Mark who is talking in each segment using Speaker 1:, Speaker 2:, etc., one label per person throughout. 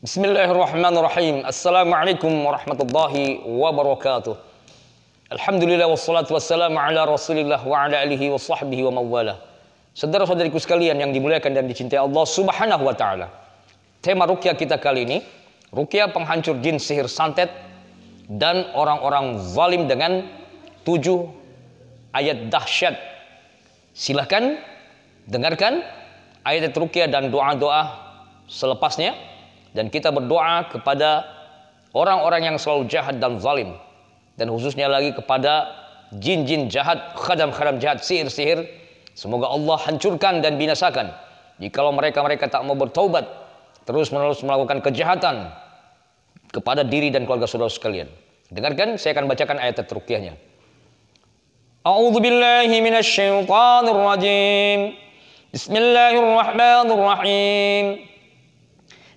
Speaker 1: Bismillahirrahmanirrahim. Assalamualaikum warahmatullahi wabarakatuh. Alhamdulillah wassalatu wassalamu ala rasulillah wa ala alihi wa sahbihi wa mawala. Saudara-saudariku sekalian yang dimuliakan dan dicintai Allah subhanahu wa ta'ala. Tema rukyah kita kali ini, rukyah penghancur jin sihir santet dan orang-orang zalim dengan tujuh ayat dahsyat. Silahkan dengarkan ayat rukyah dan doa-doa selepasnya dan kita berdoa kepada orang-orang yang selalu jahat dan zalim. Dan khususnya lagi kepada jin-jin jahat, khadam-khadam jahat, sihir-sihir. Semoga Allah hancurkan dan binasakan. Jikalau mereka-mereka tak mau bertaubat, terus-menerus melakukan kejahatan kepada diri dan keluarga saudara sekalian. Dengarkan, saya akan bacakan ayat terukiahnya. A'udzu billahi Bismillahirrahmanirrahim.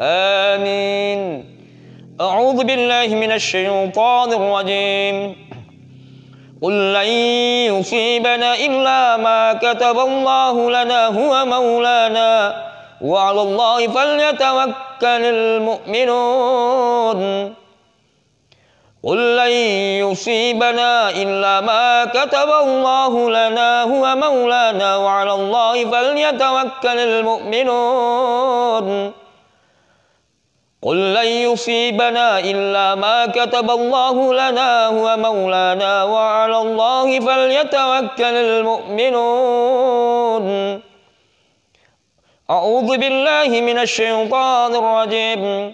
Speaker 1: آمين أعوذ بالله من الشيطان الرجيم قل لن يصيبنا إلا ما كتب الله لنا هو مولانا وعلى الله فليتوكل المؤمنون قل لن يصيبنا إلا ما كتب الله لنا هو مولانا وعلى الله فليتوكل المؤمنون قل لن يصيبنا إلا ما كتب الله لنا هو مولانا وعلى الله فليتوكل المؤمنون أعوذ بالله من الشيطان الرجيم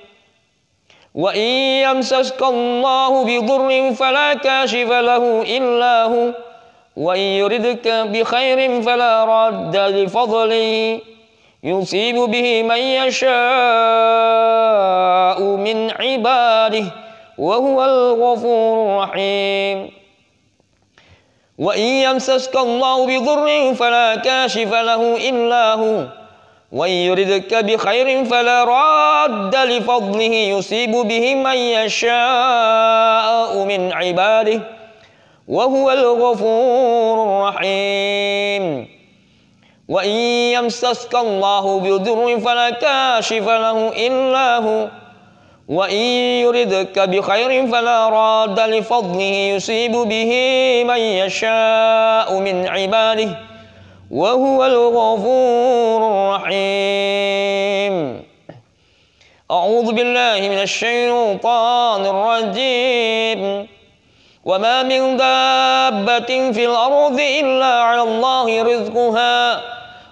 Speaker 1: وإن يمسسك الله بضر فلا كاشف له إلا هو وإن يردك بخير فلا راد لفضله يصيب به من يشاء من عباده وهو الغفور الرحيم وإن يمسسك الله بضر فلا كاشف له إلا هو وإن يردك بخير فلا راد لفضله يصيب به من يشاء من عباده وهو الغفور الرحيم وإن يمسسك الله بضر فلا كاشف له إلا هو وإن يردك بخير فلا راد لفضله يصيب به من يشاء من عباده وهو الغفور الرحيم أعوذ بالله من الشيطان الرجيم وما من دابة في الأرض إلا على الله رزقها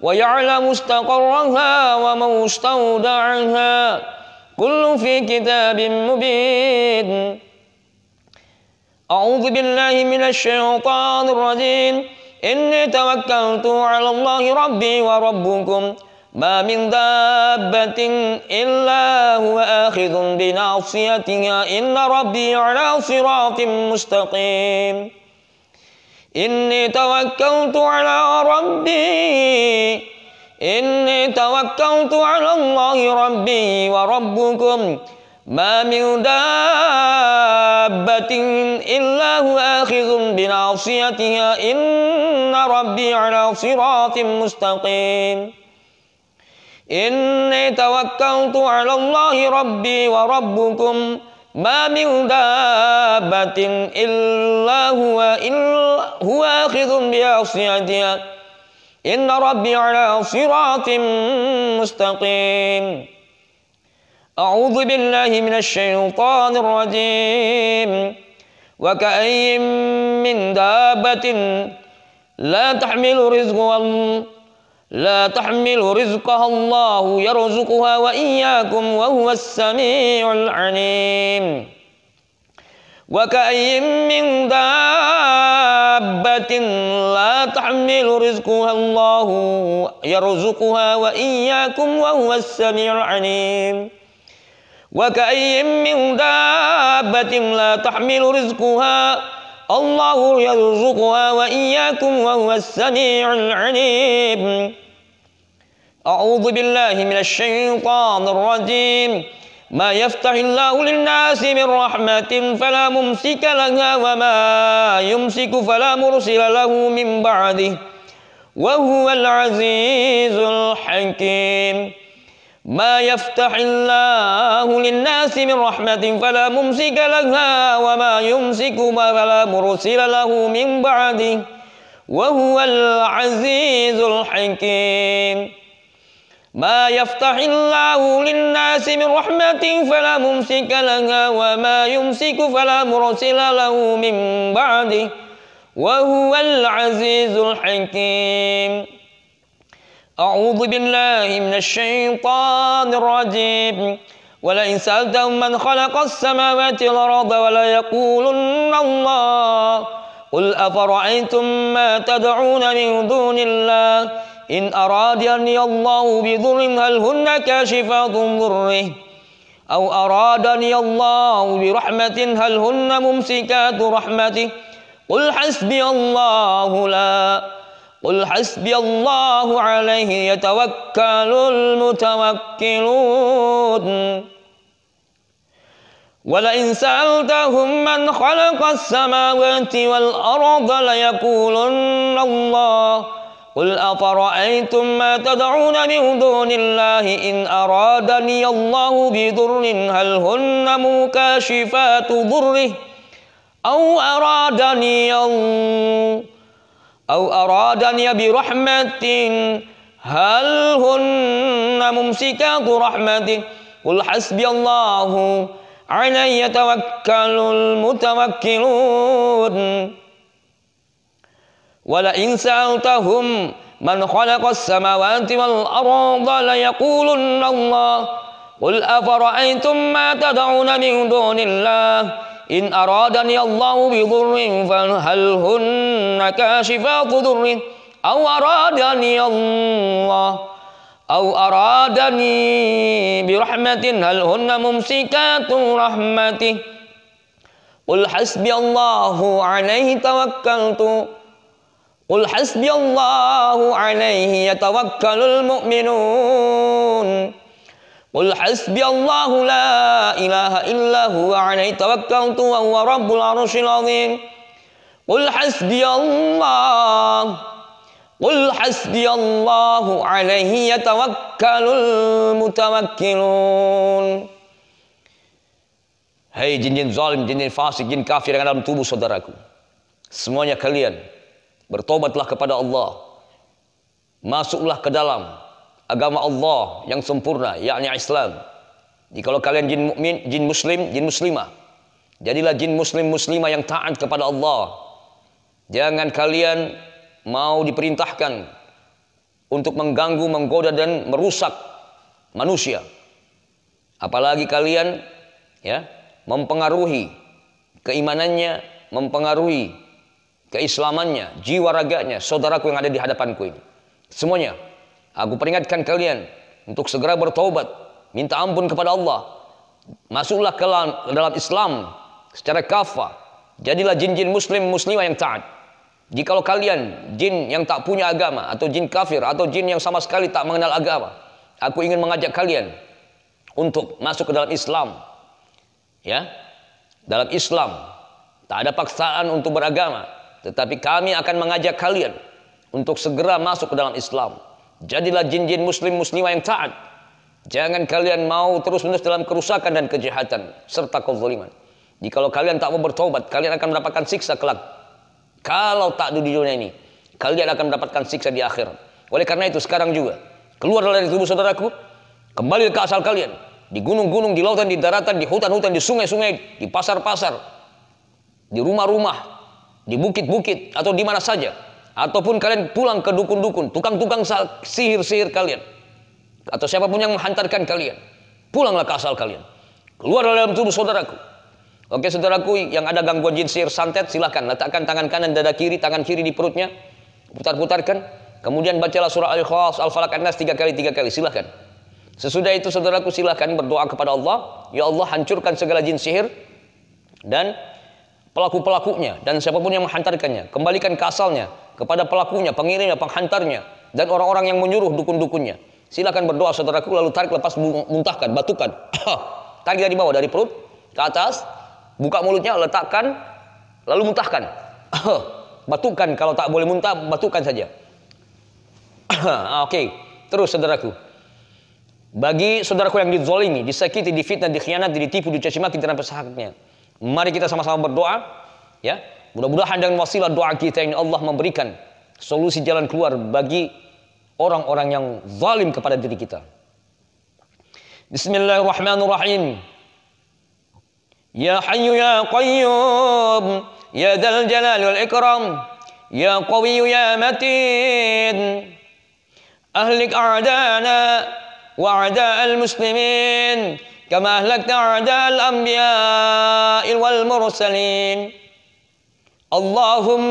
Speaker 1: ويعلم استقرها ومستودعها كل في كتاب مبين أعوذ بالله من الشيطان الرجيم إني توكلت على الله ربي وربكم ما من دابة إلا هو آخذ بناصيتها إن ربي على صراط مستقيم إني توكلت على ربي إني توكلت على الله ربي وربكم ما من دابة إلا هو آخذ بناصيتها إن ربي على صراط مستقيم إني توكلت على الله ربي وربكم ما من دابة إلا هو إلا هو آخذ بعصيتها إن ربي على صراط مستقيم أعوذ بالله من الشيطان الرجيم وكأي من دابة لا تحمل رزقها لا تحمل رزقها الله يرزقها وإياكم وهو السميع العليم وكأي من دابة لا تحمل رزقها الله يرزقها وإياكم وهو السميع العليم وكأي من دابة لا تحمل رزقها الله يرزقها وإياكم وهو السميع العليم أعوذ بالله من الشيطان الرجيم ما يفتح الله للناس من رحمة فلا ممسك لها وما يمسك فلا مرسل له من بعده وهو العزيز الحكيم ما يفتح الله للناس من رحمة فلا ممسك لها وما يمسك فلا مرسل له من بعده وهو العزيز الحكيم ما يفتح الله للناس من رحمة فلا ممسك لها وما يمسك فلا مرسل له من بعده وهو العزيز الحكيم أعوذ بالله من الشيطان الرجيم ولئن سألتهم من خلق السماوات والأرض وليقولن الله قل أفرأيتم ما تدعون من دون الله إن أرادني الله بضر هل هن كاشفات ضره أو أرادني الله برحمة هل هن ممسكات رحمته قل حسبي الله لا قل حسبي الله عليه يتوكل المتوكلون ولئن سألتهم من خلق السماوات والأرض ليقولن الله قل أفرأيتم ما تدعون من دون الله إن أرادني الله بضر هل هن مكاشفات ضره أو أرادني الله أو أرادني برحمة هل هن ممسكات رحمة قل حسبي الله علي يتوكل المتوكلون ولئن سألتهم من خلق السماوات والأرض ليقولن الله قل أفرأيتم ما تدعون من دون الله إن أرادني الله بضر فهل هن كاشفات ضر أو أرادني الله أو أرادني برحمة هل هن ممسكات رحمته قل حسبي الله عليه توكلت قل حسبي الله عليه يتوكل المؤمنون Qul hasbiyallahu la ilaha illa huwa alaihi tawakkaltu wa huwa rabbul arshil azim. Qul hasbiyallah Qul hasbiyallahu alaihi yatawakkalul mutawakkilun. Hei jin-jin zalim, jin-jin fasik, jin kafir yang ada dalam tubuh saudaraku. Semuanya kalian bertobatlah kepada Allah. Masuklah ke dalam agama Allah yang sempurna, yakni Islam. Jadi kalau kalian jin mukmin, jin muslim, jin muslimah. Jadilah jin muslim muslimah yang taat kepada Allah. Jangan kalian mau diperintahkan untuk mengganggu, menggoda dan merusak manusia. Apalagi kalian ya mempengaruhi keimanannya, mempengaruhi keislamannya, jiwa raganya, saudaraku yang ada di hadapanku ini. Semuanya Aku peringatkan kalian untuk segera bertobat, minta ampun kepada Allah. Masuklah ke dalam Islam secara kafah. Jadilah jin-jin muslim muslimah yang taat. Jikalau kalian jin yang tak punya agama atau jin kafir atau jin yang sama sekali tak mengenal agama, aku ingin mengajak kalian untuk masuk ke dalam Islam. Ya. Dalam Islam tak ada paksaan untuk beragama, tetapi kami akan mengajak kalian untuk segera masuk ke dalam Islam. Jadilah jin-jin muslim muslimah yang taat. Jangan kalian mau terus-menerus dalam kerusakan dan kejahatan serta kezaliman. kalau kalian tak mau bertobat, kalian akan mendapatkan siksa kelak. Kalau tak di dunia ini, kalian akan mendapatkan siksa di akhir. Oleh karena itu sekarang juga, keluar dari tubuh saudaraku, kembali ke asal kalian. Di gunung-gunung, di lautan, di daratan, di hutan-hutan, di sungai-sungai, di pasar-pasar, di rumah-rumah, di bukit-bukit, atau di mana saja Ataupun kalian pulang ke dukun-dukun, tukang-tukang sihir-sihir kalian. Atau siapapun yang menghantarkan kalian. Pulanglah ke asal kalian. Keluar dalam tubuh saudaraku. Oke saudaraku yang ada gangguan jin sihir santet silahkan letakkan tangan kanan dada kiri tangan kiri di perutnya putar-putarkan kemudian bacalah surah al khawas al-falak an-nas tiga kali tiga kali silahkan sesudah itu saudaraku silahkan berdoa kepada Allah ya Allah hancurkan segala jin sihir dan pelaku-pelakunya dan siapapun yang menghantarkannya kembalikan ke asalnya kepada pelakunya, pengirimnya, penghantarnya, dan orang-orang yang menyuruh dukun-dukunnya. Silakan berdoa saudaraku lalu tarik lepas muntahkan, batukan. tarik dari bawah dari perut ke atas, buka mulutnya, letakkan lalu muntahkan. batukan kalau tak boleh muntah, batukan saja. Oke, okay. terus saudaraku. Bagi saudaraku yang dizolimi, disakiti, difitnah, dikhianati, ditipu, dicaci maki dan haknya. Mari kita sama-sama berdoa, ya. Mudah-mudahan dengan wasilah doa kita ini Allah memberikan solusi jalan keluar bagi orang-orang yang zalim kepada diri kita. Bismillahirrahmanirrahim. Ya Hayyu ya Qayyum, ya Dzal Jalal wal Ikram, ya Qawiyyu ya Matin. al muslimin kama ahlakta a'da al anbiya'i wal mursalin اللهم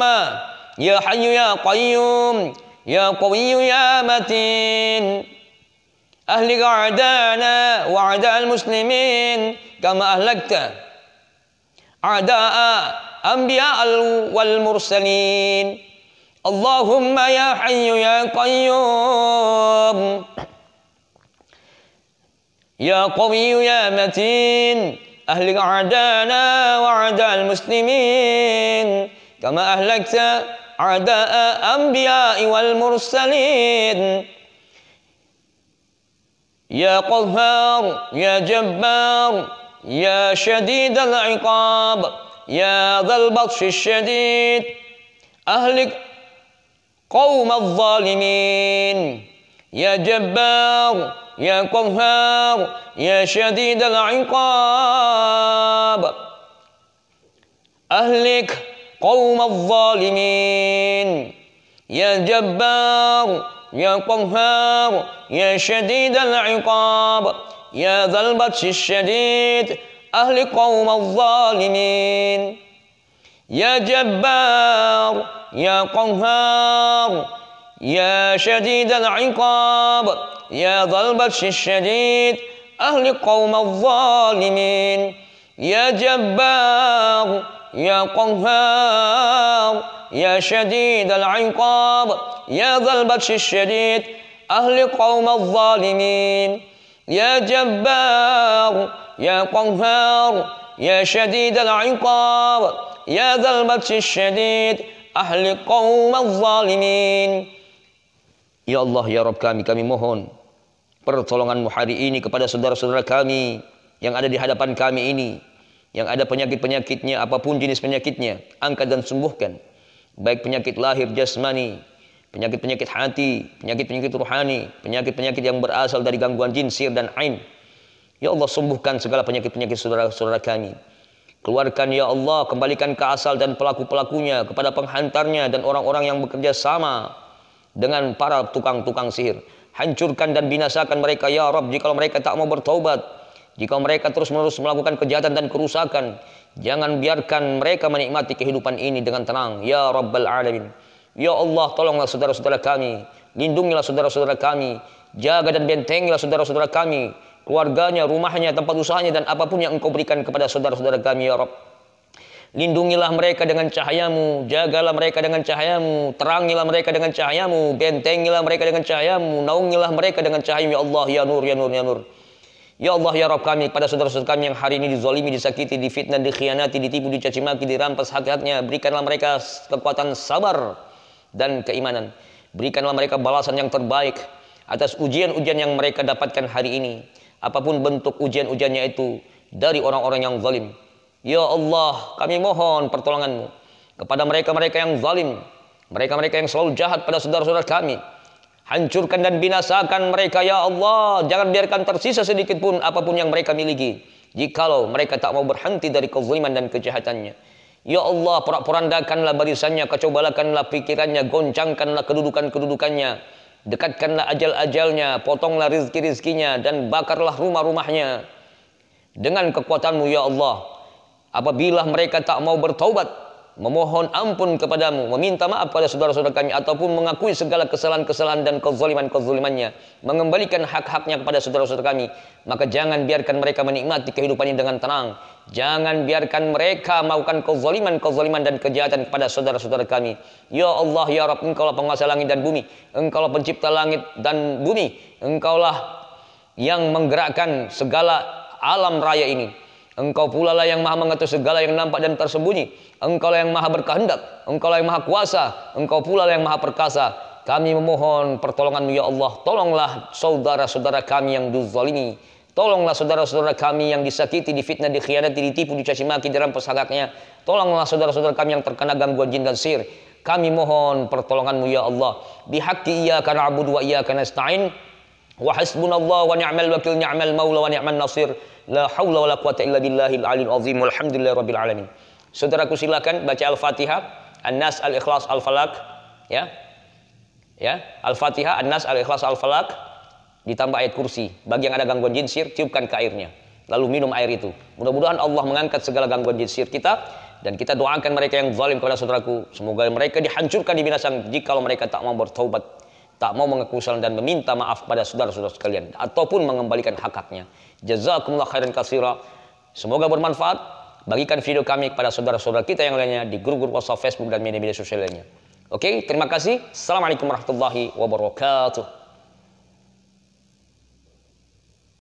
Speaker 1: يا حي يا قيوم يا قوي يا متين أهلك أعداءنا وأعداء المسلمين كما أهلكت أعداء أنبياء والمرسلين اللهم يا حي يا قيوم يا قوي يا متين أهلك أعداءنا وأعداء المسلمين كما أهلكت أعداء الأنبياء والمرسلين يا قهار يا جبار يا شديد العقاب يا ذا البطش الشديد أهلك قوم الظالمين يا جبار يا قهار يا شديد العقاب أهلك قوم الظالمين يا جبار يا قهار يا شديد العقاب يا ذا البطش الشديد أهلك قوم الظالمين يا جبار يا قهار يا شديد العقاب يا ذا البطش الشديد أهل قوم الظالمين يا جبار يا قهار يا شديد العقاب يا ذا البطش الشديد أهل قوم الظالمين يا جبار يا قهار يا شديد العقاب يا ذا البطش الشديد أهل قوم الظالمين Ya Allah, Ya Rob kami, kami mohon pertolonganmu hari ini kepada saudara-saudara kami yang ada di hadapan kami ini. Yang ada penyakit-penyakitnya, apapun jenis penyakitnya, angkat dan sembuhkan. Baik penyakit lahir jasmani, penyakit-penyakit hati, penyakit-penyakit rohani, penyakit-penyakit yang berasal dari gangguan jin, sir, dan ain. Ya Allah, sembuhkan segala penyakit-penyakit saudara-saudara kami. Keluarkan ya Allah, kembalikan ke asal dan pelaku-pelakunya, kepada penghantarnya dan orang-orang yang bekerja sama dengan para tukang-tukang sihir. Hancurkan dan binasakan mereka ya Rabb jika mereka tak mau bertobat, Jika mereka terus-menerus melakukan kejahatan dan kerusakan, jangan biarkan mereka menikmati kehidupan ini dengan tenang. Ya Rabbal Alamin. Ya Allah, tolonglah saudara-saudara kami. Lindungilah saudara-saudara kami. Jaga dan bentengilah saudara-saudara kami. Keluarganya, rumahnya, tempat usahanya, dan apapun yang engkau berikan kepada saudara-saudara kami, Ya Rabb. Lindungilah mereka dengan cahayamu, jagalah mereka dengan cahayamu, terangilah mereka dengan cahayamu, bentengilah mereka dengan cahayamu, naungilah mereka dengan cahayamu, ya Allah, ya Nur, ya Nur, ya Nur. Ya Allah, ya Rabb kami, pada saudara-saudara kami yang hari ini dizolimi, disakiti, difitnah, dikhianati, ditipu, dicacimaki, dirampas hak-haknya, berikanlah mereka kekuatan sabar dan keimanan. Berikanlah mereka balasan yang terbaik atas ujian-ujian yang mereka dapatkan hari ini. Apapun bentuk ujian-ujiannya itu dari orang-orang yang zalim. Ya Allah, kami mohon pertolonganmu kepada mereka-mereka yang zalim, mereka-mereka yang selalu jahat pada saudara-saudara kami. Hancurkan dan binasakan mereka ya Allah, jangan biarkan tersisa sedikit pun apapun yang mereka miliki. Jikalau mereka tak mau berhenti dari kezaliman dan kejahatannya. Ya Allah, porak-porandakanlah barisannya, kacobalakanlah pikirannya, goncangkanlah kedudukan-kedudukannya. Dekatkanlah ajal-ajalnya, potonglah rizki-rizkinya, dan bakarlah rumah-rumahnya. Dengan kekuatanmu ya Allah, apabila mereka tak mau bertaubat, memohon ampun kepadamu, meminta maaf pada saudara-saudara kami, ataupun mengakui segala kesalahan-kesalahan dan kezaliman-kezalimannya, mengembalikan hak-haknya kepada saudara-saudara kami, maka jangan biarkan mereka menikmati kehidupannya dengan tenang. Jangan biarkan mereka melakukan kezaliman-kezaliman dan kejahatan kepada saudara-saudara kami. Ya Allah, Ya Rabb, Engkaulah penguasa langit dan bumi. Engkaulah pencipta langit dan bumi. Engkaulah yang menggerakkan segala alam raya ini. Engkau pula lah yang maha mengatur segala yang nampak dan tersembunyi. Engkau lah yang maha berkehendak. Engkau lah yang maha kuasa. Engkau pula lah yang maha perkasa. Kami memohon pertolonganmu ya Allah. Tolonglah saudara-saudara kami yang dizalimi. Tolonglah saudara-saudara kami yang disakiti, difitnah, dikhianati, ditipu, dicaci maki, dalam haknya. Tolonglah saudara-saudara kami yang terkena gangguan jin dan sir. Kami mohon pertolonganmu ya Allah. Bihaqi iya karena abudu wa iya karena nasta'in. Wa hasbunallah wa ni'mal wakil ni'mal maula wa ni'man nasir. La haula wa la quwata illa billahil alil azim. Walhamdulillahi rabbil alamin. Saudaraku silakan baca Al-Fatihah, An-Nas, Al-Ikhlas, Al-Falaq, ya. Ya, Al-Fatihah, An-Nas, Al-Ikhlas, Al-Falaq ditambah ayat kursi. Bagi yang ada gangguan jinsir, tiupkan ke airnya. Lalu minum air itu. Mudah-mudahan Allah mengangkat segala gangguan jinsir kita dan kita doakan mereka yang zalim kepada saudaraku. Semoga mereka dihancurkan, dibinasakan jika mereka tak mau bertaubat tak mau mengaku salah dan meminta maaf pada saudara-saudara sekalian ataupun mengembalikan hak haknya. Jazakumullah khairan katsira. Semoga bermanfaat. Bagikan video kami kepada saudara-saudara kita yang lainnya di grup-grup WhatsApp, Facebook dan media-media sosial lainnya. Oke, terima kasih. Assalamualaikum warahmatullahi wabarakatuh.